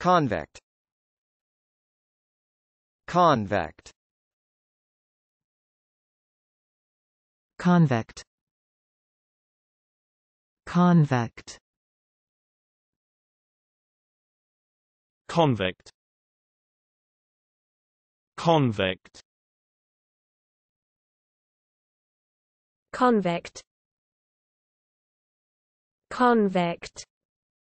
Convect Convect Convect Convect Convict Convict Convict Convict